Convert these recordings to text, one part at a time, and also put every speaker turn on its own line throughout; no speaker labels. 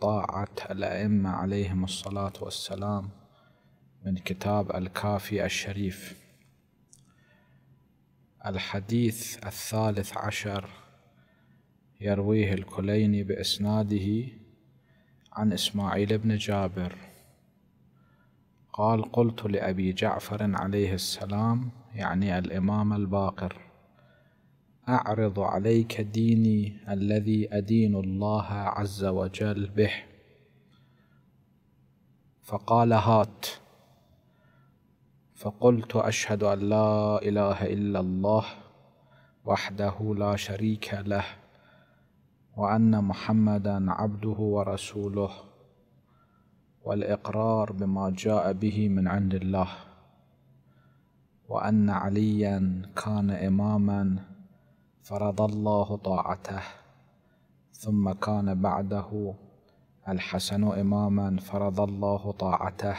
طاعة الأئمة عليهم الصلاة والسلام من كتاب الكافي الشريف الحديث الثالث عشر يرويه الكليني بإسناده عن إسماعيل بن جابر قال قلت لأبي جعفر عليه السلام يعني الإمام الباقر أعرض عليك ديني الذي أدين الله عز وجل به فقال هات فقلت أشهد أن لا إله إلا الله وحده لا شريك له وأن محمدا عبده ورسوله والإقرار بما جاء به من عند الله وأن عليا كان إماما فرض الله طاعته ثم كان بعده الحسن اماما فرض الله طاعته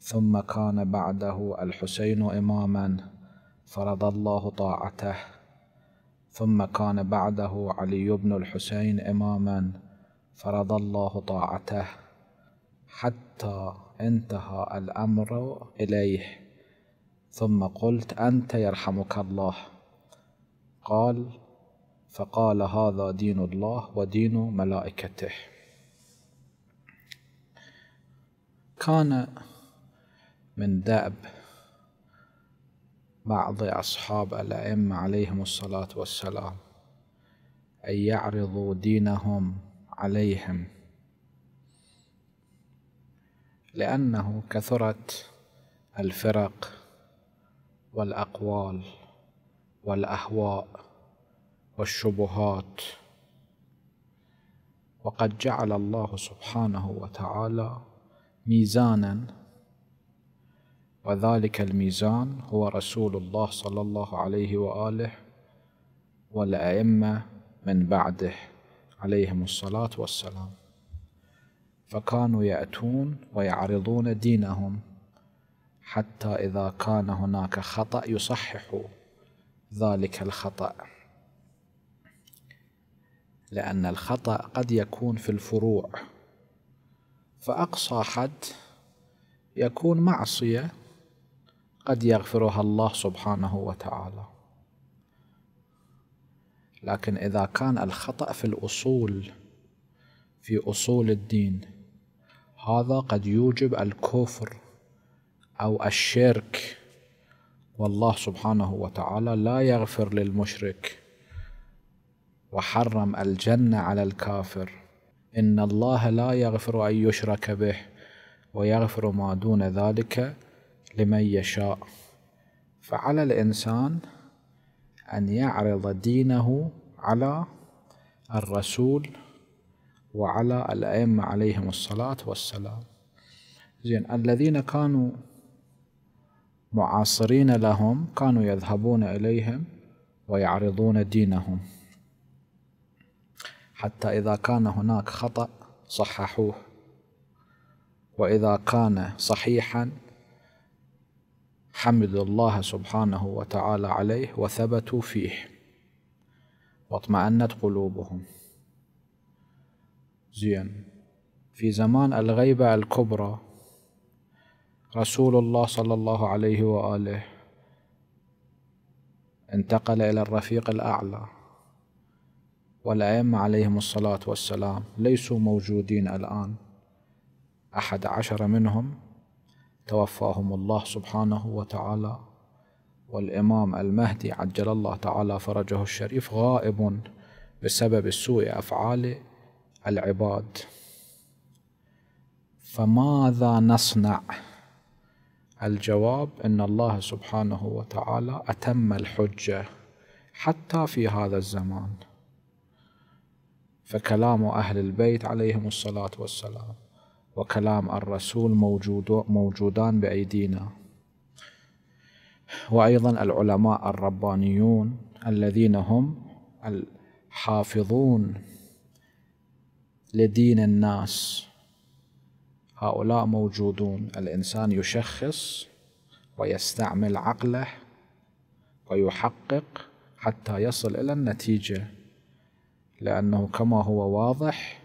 ثم كان بعده الحسين اماما فرض الله طاعته ثم كان بعده علي بن الحسين اماما فرض الله طاعته حتى انتهى الامر اليه ثم قلت انت يرحمك الله قال فقال هذا دين الله ودين ملائكته كان من دأب بعض أصحاب الأئمة عليهم الصلاة والسلام أن يعرضوا دينهم عليهم لأنه كثرت الفرق والأقوال والاهواء والشبهات وقد جعل الله سبحانه وتعالى ميزانا وذلك الميزان هو رسول الله صلى الله عليه واله والائمه من بعده عليهم الصلاه والسلام فكانوا ياتون ويعرضون دينهم حتى اذا كان هناك خطا يصححوه ذلك الخطأ لأن الخطأ قد يكون في الفروع فأقصى حد يكون معصية قد يغفرها الله سبحانه وتعالى لكن إذا كان الخطأ في الأصول في أصول الدين هذا قد يوجب الكفر أو الشرك والله سبحانه وتعالى لا يغفر للمشرك وحرم الجنة على الكافر إن الله لا يغفر أن يشرك به ويغفر ما دون ذلك لمن يشاء فعلى الإنسان أن يعرض دينه على الرسول وعلى الأئمة عليهم الصلاة والسلام زين الذين كانوا معاصرين لهم كانوا يذهبون إليهم ويعرضون دينهم حتى إذا كان هناك خطأ صححوه وإذا كان صحيحا حمدوا الله سبحانه وتعالى عليه وثبتوا فيه واطمأنت قلوبهم زين في زمان الغيبة الكبرى رسول الله صلى الله عليه واله انتقل الى الرفيق الاعلى والائمه عليهم الصلاه والسلام ليسوا موجودين الان احد عشر منهم توفاهم الله سبحانه وتعالى والامام المهدي عجل الله تعالى فرجه الشريف غائب بسبب سوء افعال العباد فماذا نصنع الجواب أن الله سبحانه وتعالى أتم الحجة حتى في هذا الزمان فكلام أهل البيت عليهم الصلاة والسلام وكلام الرسول موجود موجودان بأيدينا وأيضا العلماء الربانيون الذين هم الحافظون لدين الناس هؤلاء موجودون الإنسان يشخص ويستعمل عقله ويحقق حتى يصل إلى النتيجة لأنه كما هو واضح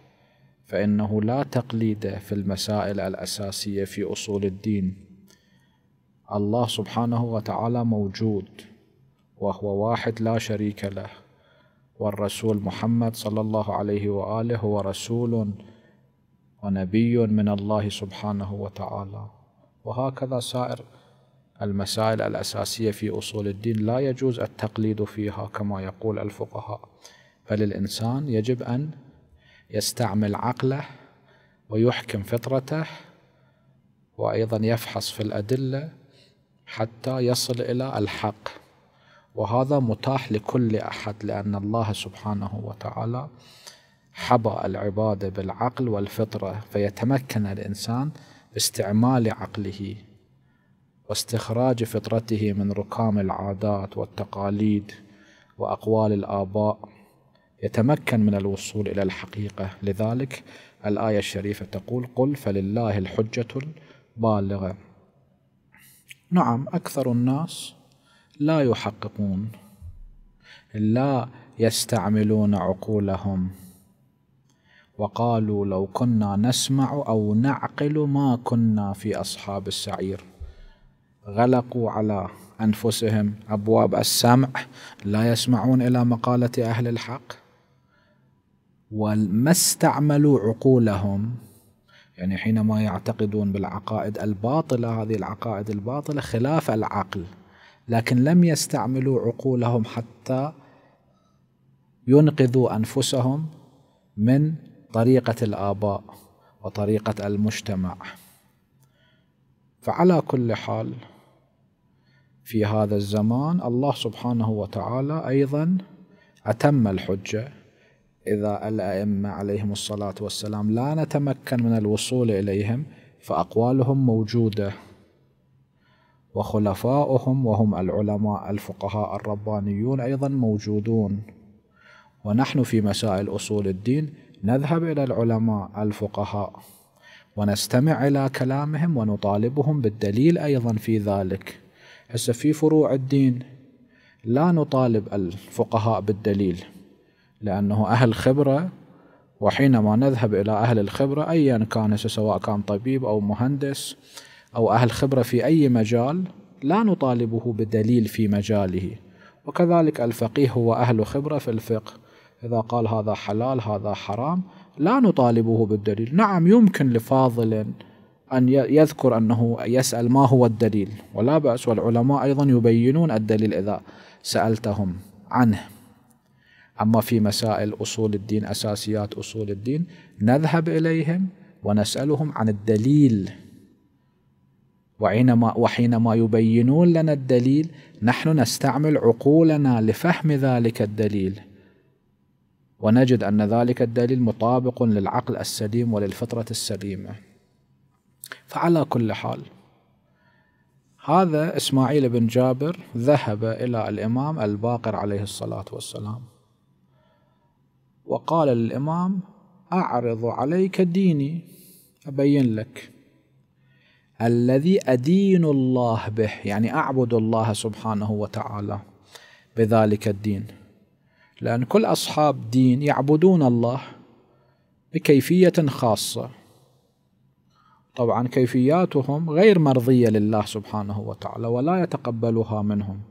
فإنه لا تقليد في المسائل الأساسية في أصول الدين الله سبحانه وتعالى موجود وهو واحد لا شريك له والرسول محمد صلى الله عليه وآله هو رسول ونبي من الله سبحانه وتعالى وهكذا سائر المسائل الأساسية في أصول الدين لا يجوز التقليد فيها كما يقول الفقهاء بل الإنسان يجب أن يستعمل عقله ويحكم فطرته وأيضا يفحص في الأدلة حتى يصل إلى الحق وهذا متاح لكل أحد لأن الله سبحانه وتعالى حبى العبادة بالعقل والفطرة فيتمكن الإنسان باستعمال عقله واستخراج فطرته من ركام العادات والتقاليد وأقوال الآباء يتمكن من الوصول إلى الحقيقة لذلك الآية الشريفة تقول قل فلله الحجة البالغة نعم أكثر الناس لا يحققون لا يستعملون عقولهم وقالوا لو كنا نسمع او نعقل ما كنا في اصحاب السعير غلقوا على انفسهم ابواب السمع لا يسمعون الى مقاله اهل الحق وما استعملوا عقولهم يعني حينما يعتقدون بالعقائد الباطله هذه العقائد الباطله خلاف العقل لكن لم يستعملوا عقولهم حتى ينقذوا انفسهم من طريقة الآباء وطريقة المجتمع فعلى كل حال في هذا الزمان الله سبحانه وتعالى أيضا أتم الحجة إذا الأئمة عليهم الصلاة والسلام لا نتمكن من الوصول إليهم فأقوالهم موجودة وخلفاؤهم وهم العلماء الفقهاء الربانيون أيضا موجودون ونحن في مسائل أصول الدين نذهب إلى العلماء الفقهاء ونستمع إلى كلامهم ونطالبهم بالدليل أيضا في ذلك هسه في فروع الدين لا نطالب الفقهاء بالدليل لأنه أهل خبرة وحينما نذهب إلى أهل الخبرة أيا كان سواء كان طبيب أو مهندس أو أهل خبرة في أي مجال لا نطالبه بدليل في مجاله وكذلك الفقيه هو أهل خبرة في الفقه إذا قال هذا حلال هذا حرام لا نطالبه بالدليل نعم يمكن لفاضل أن يذكر أنه يسأل ما هو الدليل ولا بأس والعلماء أيضا يبينون الدليل إذا سألتهم عنه أما في مسائل أصول الدين أساسيات أصول الدين نذهب إليهم ونسألهم عن الدليل وحينما, وحينما يبينون لنا الدليل نحن نستعمل عقولنا لفهم ذلك الدليل ونجد أن ذلك الدليل مطابق للعقل السليم وللفطرة السليمة فعلى كل حال هذا إسماعيل بن جابر ذهب إلى الإمام الباقر عليه الصلاة والسلام وقال للإمام أعرض عليك ديني أبين لك الذي أدين الله به يعني أعبد الله سبحانه وتعالى بذلك الدين لأن كل أصحاب دين يعبدون الله بكيفية خاصة طبعا كيفياتهم غير مرضية لله سبحانه وتعالى ولا يتقبلها منهم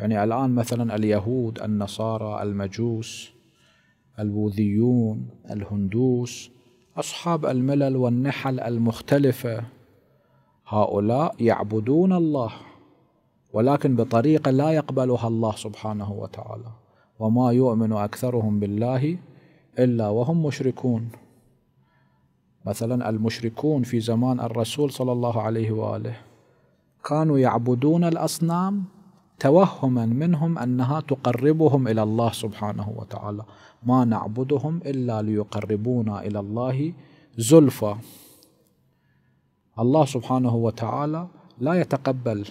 يعني الآن مثلا اليهود النصارى المجوس البوذيون الهندوس أصحاب الملل والنحل المختلفة هؤلاء يعبدون الله ولكن بطريقة لا يقبلها الله سبحانه وتعالى وما يؤمن أكثرهم بالله إلا وهم مشركون مثلا المشركون في زمان الرسول صلى الله عليه وآله كانوا يعبدون الأصنام توهما منهم أنها تقربهم إلى الله سبحانه وتعالى ما نعبدهم إلا ليقربونا إلى الله زلفى الله سبحانه وتعالى لا يتقبل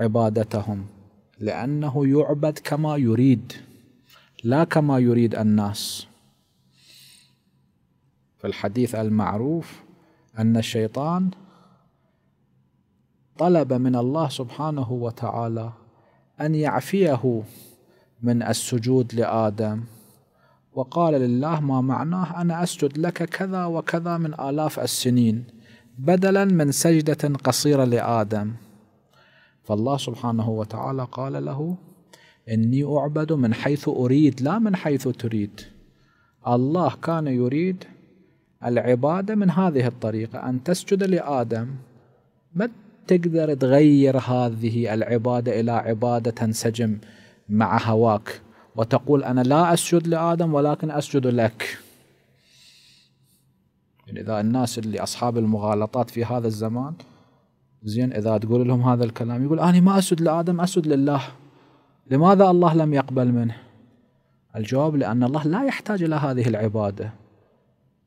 عبادتهم لأنه يعبد كما يريد لا كما يريد الناس في الحديث المعروف أن الشيطان طلب من الله سبحانه وتعالى أن يعفيه من السجود لآدم وقال لله ما معناه أنا أسجد لك كذا وكذا من آلاف السنين بدلا من سجدة قصيرة لآدم فالله سبحانه وتعالى قال له إني أعبد من حيث أريد لا من حيث تريد الله كان يريد العبادة من هذه الطريقة أن تسجد لآدم ما تقدر تغير هذه العبادة إلى عبادة تنسجم مع هواك وتقول أنا لا أسجد لآدم ولكن أسجد لك يعني إذا الناس اللي أصحاب المغالطات في هذا الزمان زين إذا تقول لهم هذا الكلام يقول أنا ما أسجد لآدم أسجد لله لماذا الله لم يقبل منه الجواب لأن الله لا يحتاج إلى هذه العبادة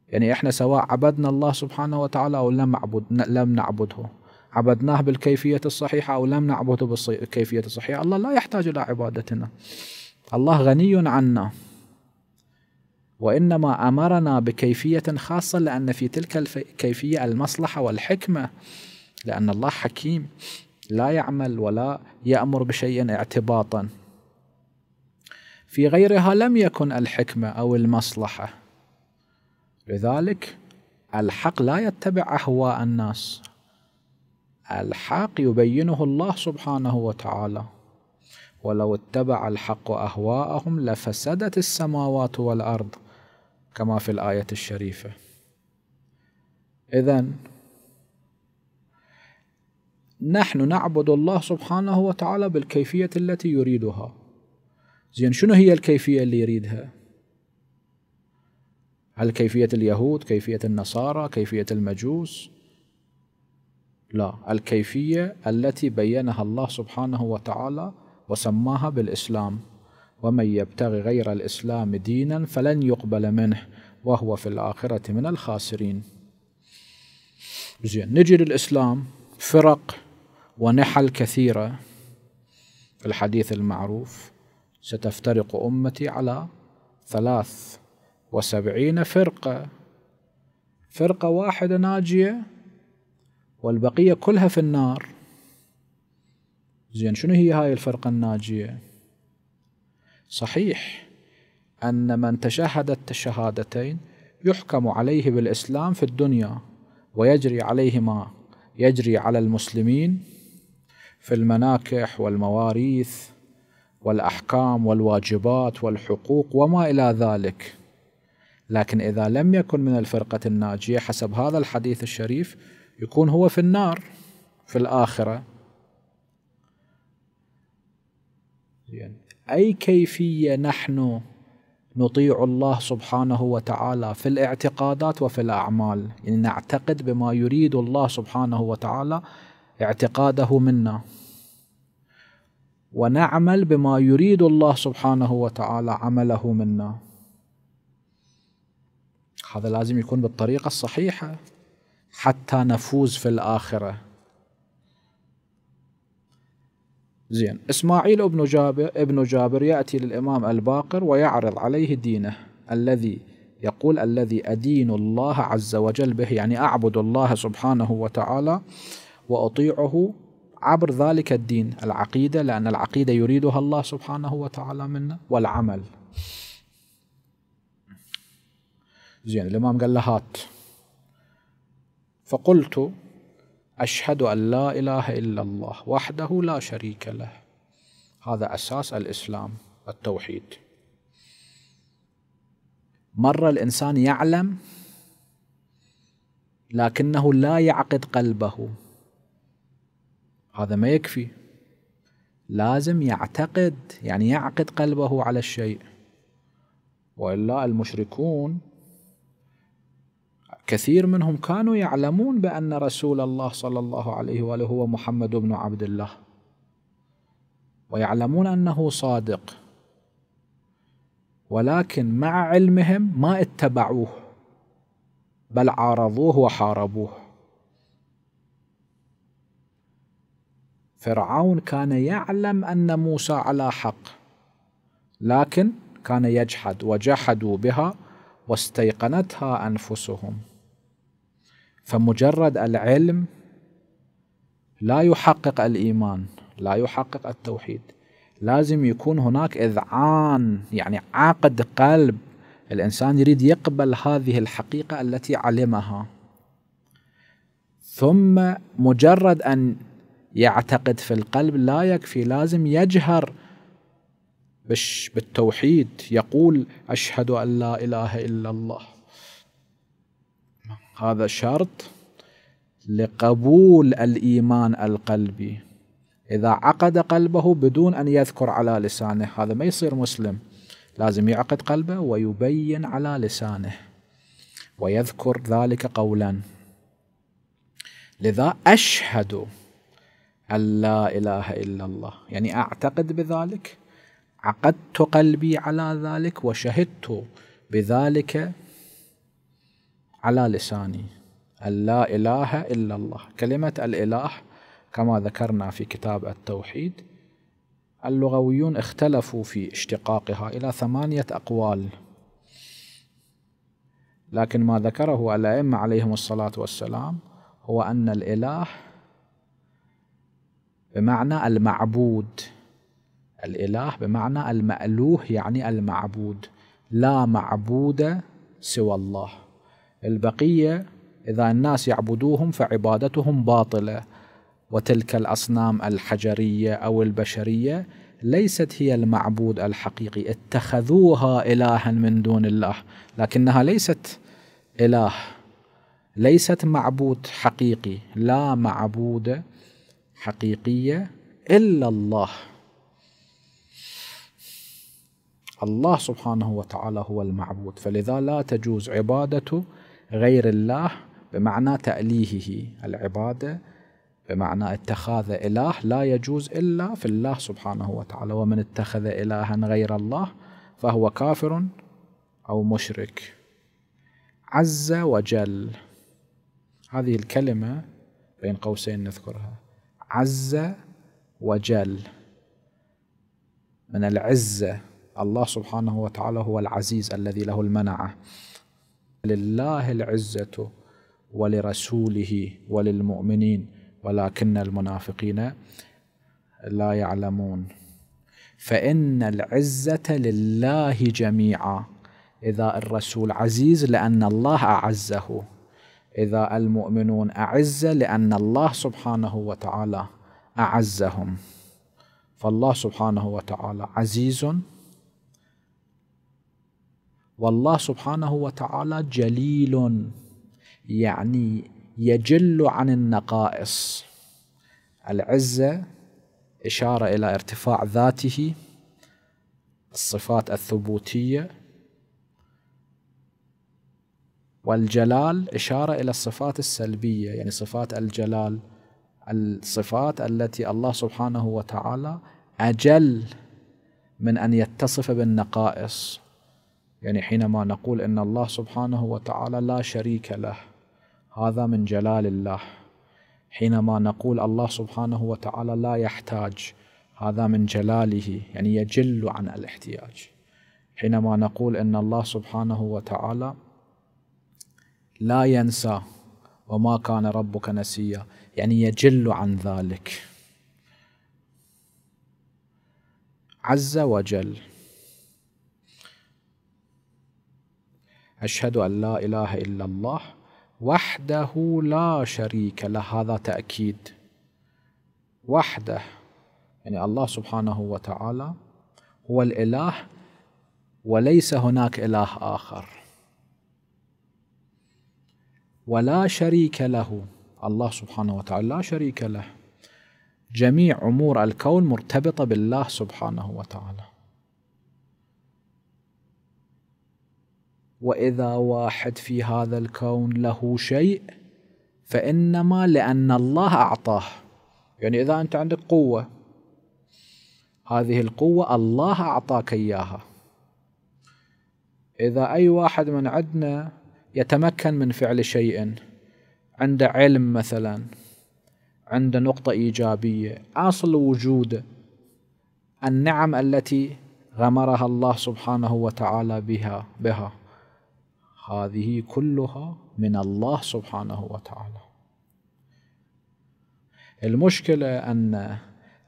يعني إحنا سواء عبدنا الله سبحانه وتعالى أو لم, عبد لم نعبده عبدناه بالكيفية الصحيحة أو لم نعبده بالكيفية الصحيحة الله لا يحتاج إلى عبادتنا الله غني عنا وإنما أمرنا بكيفية خاصة لأن في تلك الكيفية المصلحة والحكمة لأن الله حكيم لا يعمل ولا يأمر بشيء اعتباطا في غيرها لم يكن الحكمة أو المصلحة لذلك الحق لا يتبع أهواء الناس الحق يبينه الله سبحانه وتعالى ولو اتبع الحق أهواءهم لفسدت السماوات والأرض كما في الآية الشريفة إذن نحن نعبد الله سبحانه وتعالى بالكيفية التي يريدها زين شنو هي الكيفية اللي يريدها هل كيفية اليهود كيفية النصارى كيفية المجوس لا الكيفية التي بينها الله سبحانه وتعالى وسماها بالإسلام ومن يبتغي غير الإسلام دينا فلن يقبل منه وهو في الآخرة من الخاسرين زين نجي للإسلام فرق ونحل كثيرة في الحديث المعروف ستفترق أمتي على ثلاث وسبعين فرقة فرقة واحدة ناجية والبقية كلها في النار زين شنو هي هاي الفرقة الناجية صحيح أن من تشهد الشهادتين يحكم عليه بالإسلام في الدنيا ويجري عليه ما يجري على المسلمين في المناكح والمواريث والاحكام والواجبات والحقوق وما الى ذلك لكن اذا لم يكن من الفرقه الناجيه حسب هذا الحديث الشريف يكون هو في النار في الاخره اي كيفيه نحن نطيع الله سبحانه وتعالى في الاعتقادات وفي الاعمال يعني نعتقد بما يريد الله سبحانه وتعالى اعتقاده منا ونعمل بما يريد الله سبحانه وتعالى عمله منا هذا لازم يكون بالطريقة الصحيحة حتى نفوز في الآخرة زين إسماعيل ابن جابر, ابن جابر يأتي للإمام الباقر ويعرض عليه دينه الذي يقول الذي أدين الله عز وجل به يعني أعبد الله سبحانه وتعالى وأطيعه عبر ذلك الدين العقيدة لأن العقيدة يريدها الله سبحانه وتعالى منا والعمل زين الإمام قال له هات فقلت أشهد أن لا إله إلا الله وحده لا شريك له هذا أساس الإسلام التوحيد مرة الإنسان يعلم لكنه لا يعقد قلبه هذا ما يكفي لازم يعتقد يعني يعقد قلبه على الشيء والا المشركون كثير منهم كانوا يعلمون بان رسول الله صلى الله عليه واله هو محمد بن عبد الله ويعلمون انه صادق ولكن مع علمهم ما اتبعوه بل عارضوه وحاربوه فرعون كان يعلم أن موسى على حق لكن كان يجحد وجحدوا بها واستيقنتها أنفسهم فمجرد العلم لا يحقق الإيمان لا يحقق التوحيد لازم يكون هناك إذعان يعني عقد قلب الإنسان يريد يقبل هذه الحقيقة التي علمها ثم مجرد أن يعتقد في القلب لا يكفي لازم يجهر بالتوحيد يقول أشهد أن لا إله إلا الله هذا شرط لقبول الإيمان القلبي إذا عقد قلبه بدون أن يذكر على لسانه هذا ما يصير مسلم لازم يعقد قلبه ويبين على لسانه ويذكر ذلك قولا لذا أشهد أن لا إله إلا الله يعني أعتقد بذلك عقدت قلبي على ذلك وشهدت بذلك على لساني أن لا إله إلا الله كلمة الإله كما ذكرنا في كتاب التوحيد اللغويون اختلفوا في اشتقاقها إلى ثمانية أقوال لكن ما ذكره الأئمة عليهم الصلاة والسلام هو أن الإله بمعنى المعبود الإله بمعنى المألوه يعني المعبود لا معبود سوى الله البقية إذا الناس يعبدوهم فعبادتهم باطلة وتلك الأصنام الحجرية أو البشرية ليست هي المعبود الحقيقي اتخذوها إلها من دون الله لكنها ليست إله ليست معبود حقيقي لا معبود حقيقية إلا الله الله سبحانه وتعالى هو المعبود فلذا لا تجوز عبادة غير الله بمعنى تأليهه العبادة بمعنى اتخاذ إله لا يجوز إلا في الله سبحانه وتعالى ومن اتخذ إلها غير الله فهو كافر أو مشرك عز وجل هذه الكلمة بين قوسين نذكرها عز وجل من العزة الله سبحانه وتعالى هو العزيز الذي له المنعة لله العزة ولرسوله وللمؤمنين ولكن المنافقين لا يعلمون فإن العزة لله جميعا إذا الرسول عزيز لأن الله أعزه إذا المؤمنون أعزة لأن الله سبحانه وتعالى أعزهم فالله سبحانه وتعالى عزيز والله سبحانه وتعالى جليل يعني يجل عن النقائص العزة إشارة إلى ارتفاع ذاته الصفات الثبوتية والجلال إشارة إلى الصفات السلبية يعني صفات الجلال الصفات التي الله سبحانه وتعالى أجل من أن يتصف بالنقائص يعني حينما نقول إن الله سبحانه وتعالى لا شريك له هذا من جلال الله حينما نقول الله سبحانه وتعالى لا يحتاج هذا من جلاله يعني يجل عن الاحتياج حينما نقول ان الله سبحانه وتعالى لا ينسى وما كان ربك نسيا يعني يجل عن ذلك عز وجل أشهد أن لا إله إلا الله وحده لا شريك له هذا تأكيد وحده يعني الله سبحانه وتعالى هو الإله وليس هناك إله آخر ولا شريك له الله سبحانه وتعالى لا شريك له جميع أمور الكون مرتبطة بالله سبحانه وتعالى وإذا واحد في هذا الكون له شيء فإنما لأن الله أعطاه يعني إذا أنت عندك قوة هذه القوة الله أعطاك إياها إذا أي واحد من عندنا يتمكن من فعل شيء عنده علم مثلا عنده نقطة إيجابية أصل وجوده النعم التي غمرها الله سبحانه وتعالى بها بها هذه كلها من الله سبحانه وتعالى المشكلة أن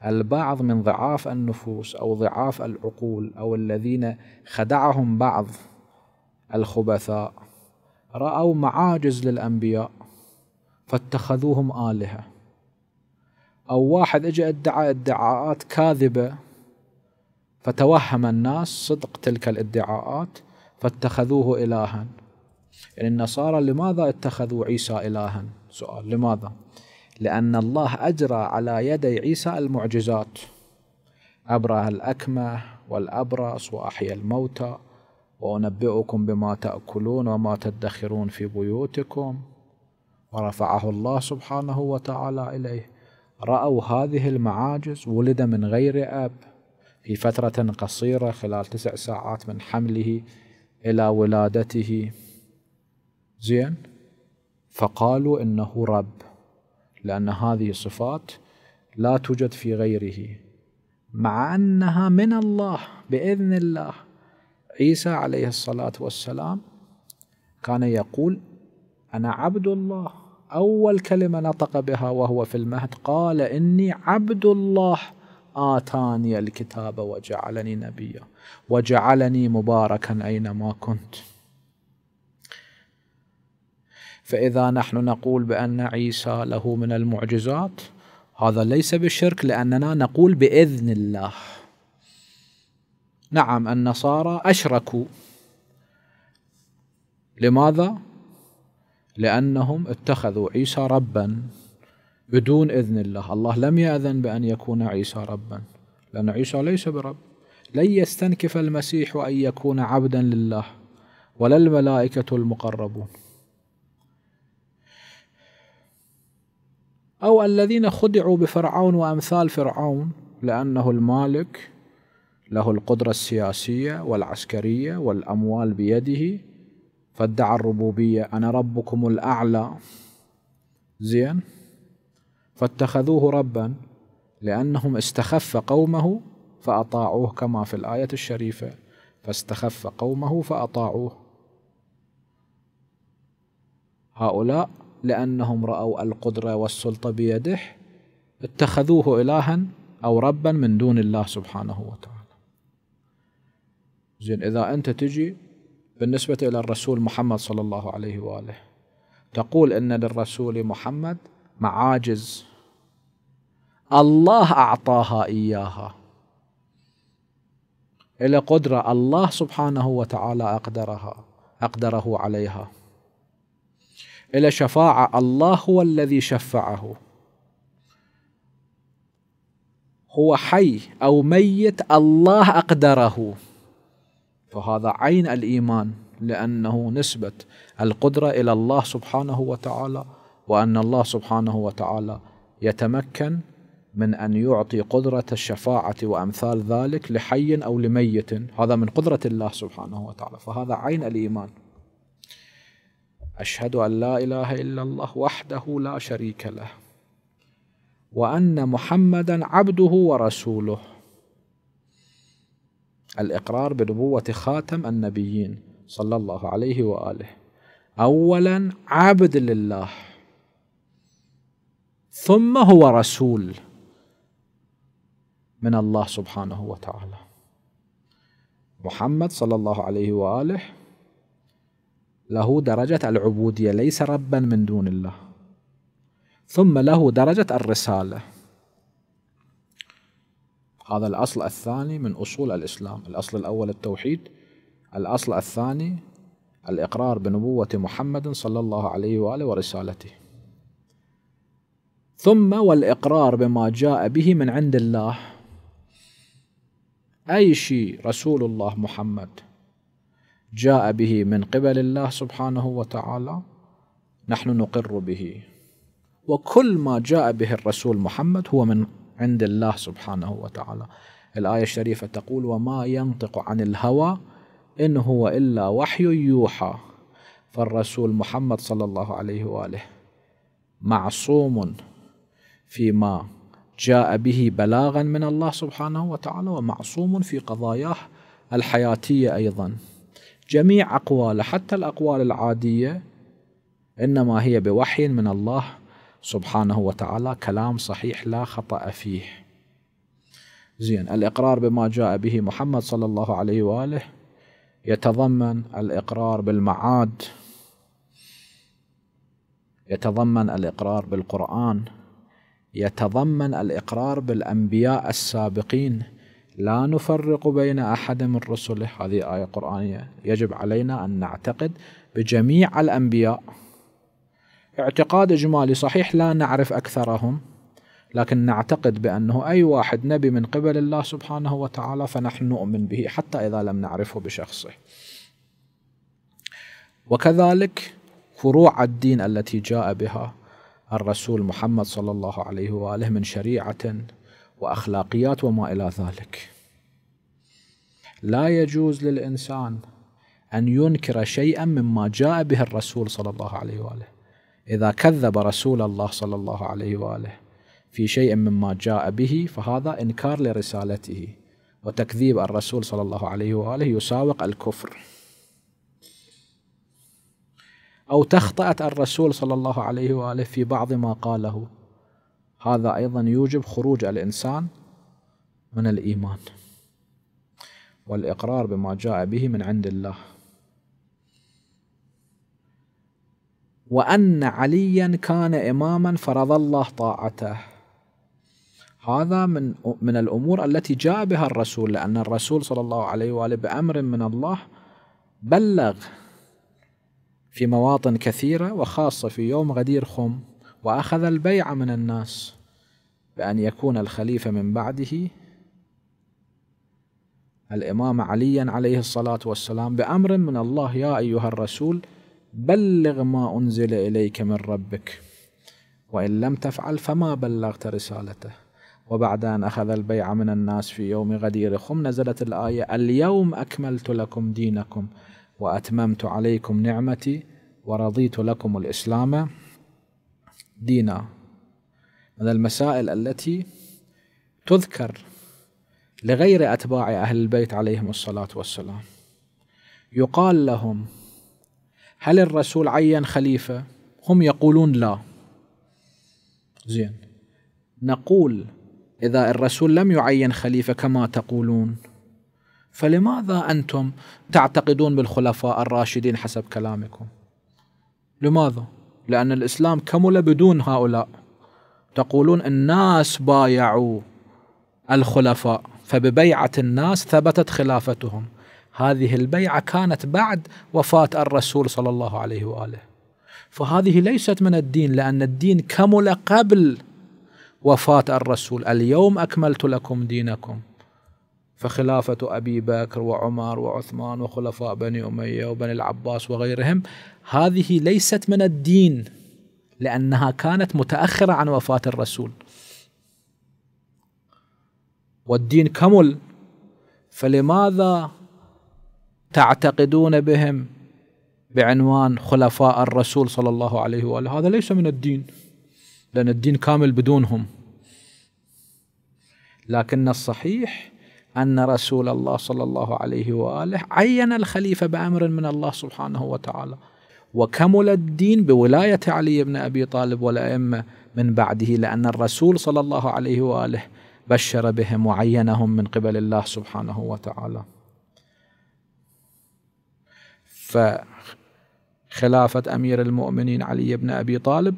البعض من ضعاف النفوس أو ضعاف العقول أو الذين خدعهم بعض الخبثاء رأوا معاجز للأنبياء فاتخذوهم آلهة أو واحد اجى ادعى ادعاءات كاذبة فتوهم الناس صدق تلك الادعاءات فاتخذوه إلها يعني النصارى لماذا اتخذوا عيسى إلها سؤال لماذا لأن الله أجرى على يدي عيسى المعجزات أبرى الأكمة والأبرص وأحيا الموتى وأنبئكم بما تأكلون وما تدخرون في بيوتكم ورفعه الله سبحانه وتعالى إليه رأوا هذه المعاجز ولد من غير أب في فترة قصيرة خلال تسع ساعات من حمله إلى ولادته زين فقالوا إنه رب لأن هذه صفات لا توجد في غيره مع أنها من الله بإذن الله عيسى عليه الصلاة والسلام كان يقول أنا عبد الله أول كلمة نطق بها وهو في المهد قال إني عبد الله آتاني الكتاب وجعلني نبيا وجعلني مباركا أينما كنت فإذا نحن نقول بأن عيسى له من المعجزات هذا ليس بالشرك لأننا نقول بإذن الله نعم النصارى أشركوا لماذا؟ لأنهم اتخذوا عيسى ربا بدون إذن الله الله لم يأذن بأن يكون عيسى ربا لأن عيسى ليس برب لن يستنكف المسيح أن يكون عبدا لله ولا الملائكة المقربون أو الذين خدعوا بفرعون وأمثال فرعون لأنه المالك له القدرة السياسية والعسكرية والأموال بيده فادعى الربوبية أنا ربكم الأعلى زين فاتخذوه ربا لأنهم استخف قومه فأطاعوه كما في الآية الشريفة فاستخف قومه فأطاعوه هؤلاء لأنهم رأوا القدرة والسلطة بيده اتخذوه إلها أو ربا من دون الله سبحانه وتعالى زين إذا أنت تجي بالنسبة إلى الرسول محمد صلى الله عليه وآله تقول أن للرسول محمد معاجز الله أعطاها إياها إلى قدرة الله سبحانه وتعالى أقدرها أقدره عليها إلى شفاعة الله هو الذي شفعه هو حي أو ميت الله أقدره فهذا عين الايمان لانه نسبه القدره الى الله سبحانه وتعالى وان الله سبحانه وتعالى يتمكن من ان يعطي قدره الشفاعه وامثال ذلك لحي او لميت هذا من قدره الله سبحانه وتعالى فهذا عين الايمان اشهد ان لا اله الا الله وحده لا شريك له وان محمدا عبده ورسوله الإقرار بنبوة خاتم النبيين صلى الله عليه وآله أولا عبد لله ثم هو رسول من الله سبحانه وتعالى محمد صلى الله عليه وآله له درجة العبودية ليس ربا من دون الله ثم له درجة الرسالة هذا الأصل الثاني من أصول الإسلام الأصل الأول التوحيد الأصل الثاني الإقرار بنبوة محمد صلى الله عليه وآله ورسالته ثم والإقرار بما جاء به من عند الله أي شيء رسول الله محمد جاء به من قبل الله سبحانه وتعالى نحن نقر به وكل ما جاء به الرسول محمد هو من عند الله سبحانه وتعالى الآية الشريفة تقول وما ينطق عن الهوى إن هو إلا وحي يوحى فالرسول محمد صلى الله عليه وآله معصوم فيما جاء به بلاغا من الله سبحانه وتعالى ومعصوم في قضاياه الحياتية أيضا جميع أقواله حتى الأقوال العادية إنما هي بوحي من الله سبحانه وتعالى كلام صحيح لا خطأ فيه زين الإقرار بما جاء به محمد صلى الله عليه وآله يتضمن الإقرار بالمعاد يتضمن الإقرار بالقرآن يتضمن الإقرار بالأنبياء السابقين لا نفرق بين أحد من رسله هذه آية قرآنية يجب علينا أن نعتقد بجميع الأنبياء اعتقاد إجمالي صحيح لا نعرف أكثرهم لكن نعتقد بأنه أي واحد نبي من قبل الله سبحانه وتعالى فنحن نؤمن به حتى إذا لم نعرفه بشخصه وكذلك فروع الدين التي جاء بها الرسول محمد صلى الله عليه وآله من شريعة وأخلاقيات وما إلى ذلك لا يجوز للإنسان أن ينكر شيئا مما جاء به الرسول صلى الله عليه وآله إذا كذب رسول الله صلى الله عليه وآله في شيء مما جاء به فهذا إنكار لرسالته وتكذيب الرسول صلى الله عليه وآله يساوق الكفر أو تخطأت الرسول صلى الله عليه وآله في بعض ما قاله هذا أيضا يوجب خروج الإنسان من الإيمان والإقرار بما جاء به من عند الله وأن عليا كان إماما فرض الله طاعته هذا من من الأمور التي جاء بها الرسول لأن الرسول صلى الله عليه وآله بأمر من الله بلغ في مواطن كثيرة وخاصة في يوم غدير خم وأخذ البيعة من الناس بأن يكون الخليفة من بعده الإمام عليا عليه الصلاة والسلام بأمر من الله يا أيها الرسول بلغ ما أنزل إليك من ربك وإن لم تفعل فما بلغت رسالته وبعد أن أخذ البيع من الناس في يوم غدير خم نزلت الآية اليوم أكملت لكم دينكم وأتممت عليكم نعمتي ورضيت لكم الإسلام دينا من المسائل التي تذكر لغير أتباع أهل البيت عليهم الصلاة والسلام يقال لهم هل الرسول عين خليفة هم يقولون لا زين نقول إذا الرسول لم يعين خليفة كما تقولون فلماذا أنتم تعتقدون بالخلفاء الراشدين حسب كلامكم لماذا؟ لأن الإسلام كمل بدون هؤلاء تقولون الناس بايعوا الخلفاء فببيعة الناس ثبتت خلافتهم هذه البيعة كانت بعد وفاة الرسول صلى الله عليه وآله فهذه ليست من الدين لأن الدين كمل قبل وفاة الرسول اليوم أكملت لكم دينكم فخلافة أبي بكر وعمر وعثمان وخلفاء بني أمية وبني العباس وغيرهم هذه ليست من الدين لأنها كانت متأخرة عن وفاة الرسول والدين كمل فلماذا تعتقدون بهم بعنوان خلفاء الرسول صلى الله عليه واله هذا ليس من الدين لان الدين كامل بدونهم لكن الصحيح ان رسول الله صلى الله عليه واله عين الخليفه بامر من الله سبحانه وتعالى وكمل الدين بولايه علي بن ابي طالب والائمه من بعده لان الرسول صلى الله عليه واله بشر بهم وعينهم من قبل الله سبحانه وتعالى فخلافة أمير المؤمنين علي بن أبي طالب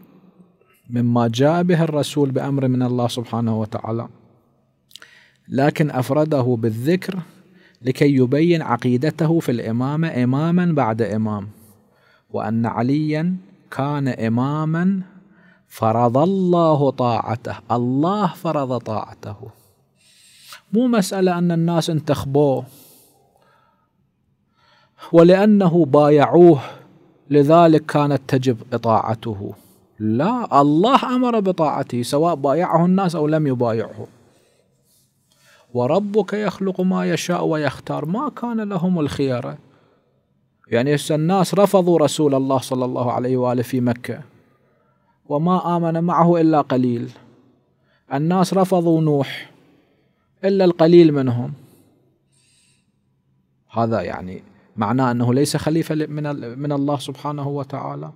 مما جاء به الرسول بأمر من الله سبحانه وتعالى لكن أفرده بالذكر لكي يبين عقيدته في الإمامة إماما بعد إمام وأن عليا كان إماما فرض الله طاعته الله فرض طاعته مو مسألة أن الناس انتخبوه ولأنه بايعوه لذلك كانت تجب إطاعته لا الله أمر بطاعته سواء بايعه الناس أو لم يبايعه وربك يخلق ما يشاء ويختار ما كان لهم الخيارة يعني الناس رفضوا رسول الله صلى الله عليه وآله في مكة وما آمن معه إلا قليل الناس رفضوا نوح إلا القليل منهم هذا يعني معناه انه ليس خليفه من من الله سبحانه وتعالى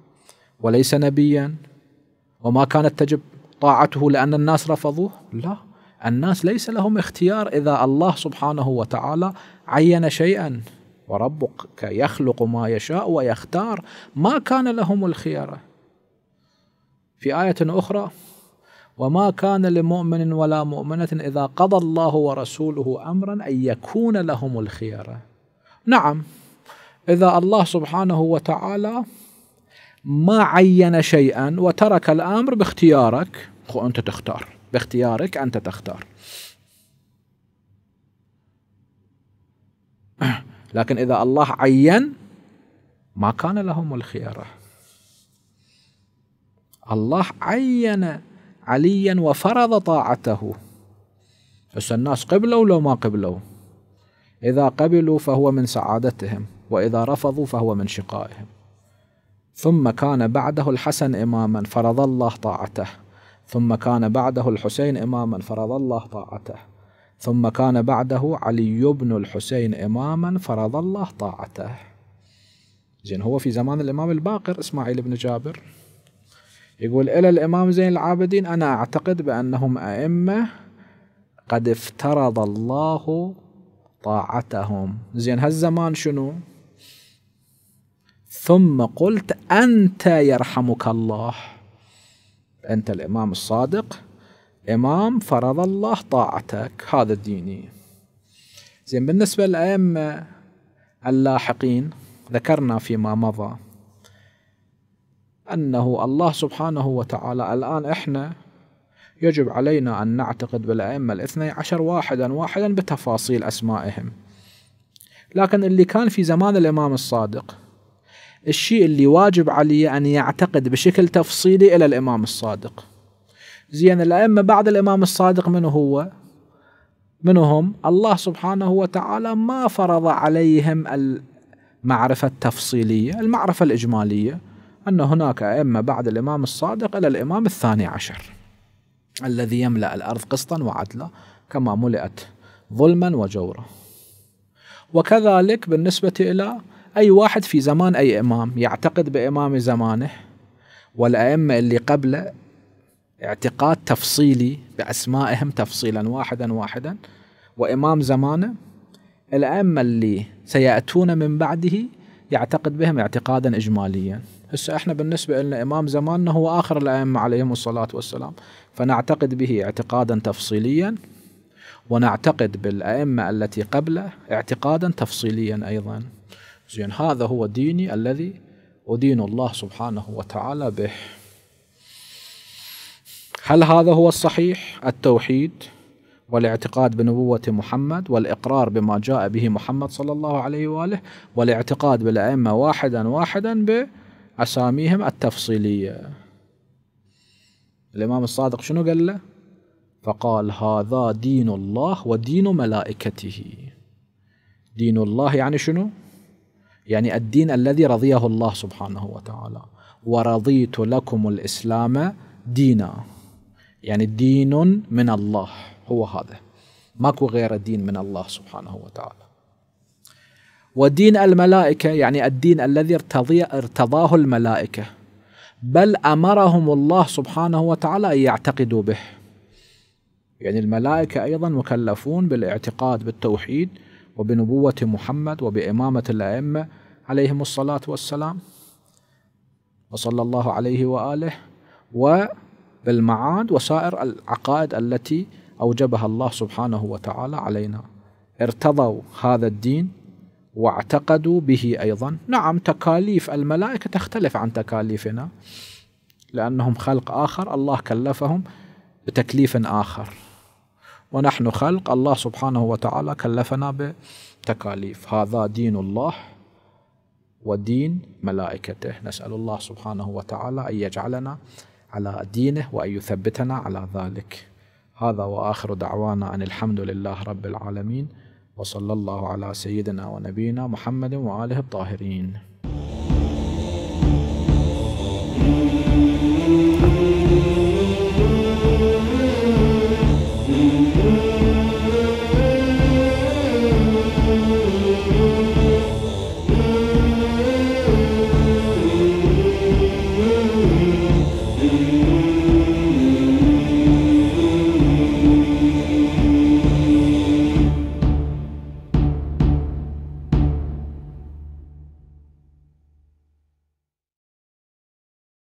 وليس نبيا وما كانت تجب طاعته لان الناس رفضوه لا الناس ليس لهم اختيار اذا الله سبحانه وتعالى عين شيئا وربك يخلق ما يشاء ويختار ما كان لهم الخيار في ايه اخرى وما كان لمؤمن ولا مؤمنه اذا قضى الله ورسوله امرا ان يكون لهم الخيار نعم إذا الله سبحانه وتعالى ما عين شيئا وترك الأمر باختيارك أنت تختار باختيارك أنت تختار لكن إذا الله عين ما كان لهم الخيارة الله عين عليا وفرض طاعته بس الناس قبلوا لو ما قبلوا إذا قبلوا فهو من سعادتهم وإذا رفضوا فهو من شقائهم ثم كان بعده الحسن إماما فرض الله طاعته ثم كان بعده الحسين إماما فرض الله طاعته ثم كان بعده علي بن الحسين إماما فرض الله طاعته زين هو في زمان الإمام الباقر إسماعيل بن جابر يقول إلى الإمام زين العابدين أنا أعتقد بأنهم أئمة قد افترض الله طاعتهم زين هالزمان شنو ثم قلت أنت يرحمك الله أنت الإمام الصادق إمام فرض الله طاعتك هذا ديني زين بالنسبة للأئمة اللاحقين ذكرنا فيما مضى أنه الله سبحانه وتعالى الآن إحنا يجب علينا أن نعتقد بالأئمة الاثني عشر واحدا واحدا بتفاصيل أسمائهم لكن اللي كان في زمان الإمام الصادق الشيء اللي واجب عليه أن يعتقد بشكل تفصيلي إلى الإمام الصادق زين الأئمة بعد الإمام الصادق من هو؟ منهم الله سبحانه وتعالى ما فرض عليهم المعرفة التفصيلية المعرفة الإجمالية أن هناك أئمة بعد الإمام الصادق إلى الإمام الثاني عشر الذي يملأ الأرض قسطا وعدلا كما ملئت ظلما وجورا وكذلك بالنسبة إلى أي واحد في زمان أي إمام يعتقد بإمام زمانه والأئمة اللي قبله اعتقاد تفصيلي بأسمائهم تفصيلا واحدا واحدا وإمام زمانه الأئمة اللي سيأتون من بعده يعتقد بهم اعتقادا إجماليا هسه احنا بالنسبة لنا إمام زماننا هو آخر الأئمة عليهم الصلاة والسلام فنعتقد به اعتقادا تفصيليا ونعتقد بالأئمة التي قبله اعتقادا تفصيليا أيضا زين هذا هو ديني الذي أدين الله سبحانه وتعالى به هل هذا هو الصحيح التوحيد والاعتقاد بنبوة محمد والإقرار بما جاء به محمد صلى الله عليه وآله والاعتقاد بالأئمة واحدا واحدا بأساميهم التفصيلية الإمام الصادق شنو قال له فقال هذا دين الله ودين ملائكته دين الله يعني شنو يعني الدين الذي رضيه الله سبحانه وتعالى ورضيت لكم الإسلام دينا يعني دين من الله هو هذا ماكو غير دين من الله سبحانه وتعالى ودين الملائكة يعني الدين الذي ارتضي ارتضاه الملائكة بل أمرهم الله سبحانه وتعالى أن يعتقدوا به يعني الملائكة أيضا مكلفون بالاعتقاد بالتوحيد وبنبوة محمد وبإمامة الأئمة عليهم الصلاة والسلام وصلى الله عليه وآله وبالمعاد وسائر العقائد التي أوجبها الله سبحانه وتعالى علينا ارتضوا هذا الدين واعتقدوا به أيضا نعم تكاليف الملائكة تختلف عن تكاليفنا لأنهم خلق آخر الله كلفهم بتكليف آخر ونحن خلق الله سبحانه وتعالى كلفنا بتكاليف هذا دين الله ودين ملائكته نسأل الله سبحانه وتعالى أن يجعلنا على دينه وأن يثبتنا على ذلك هذا وآخر دعوانا أن الحمد لله رب العالمين وصلى الله على سيدنا ونبينا محمد وآله الطاهرين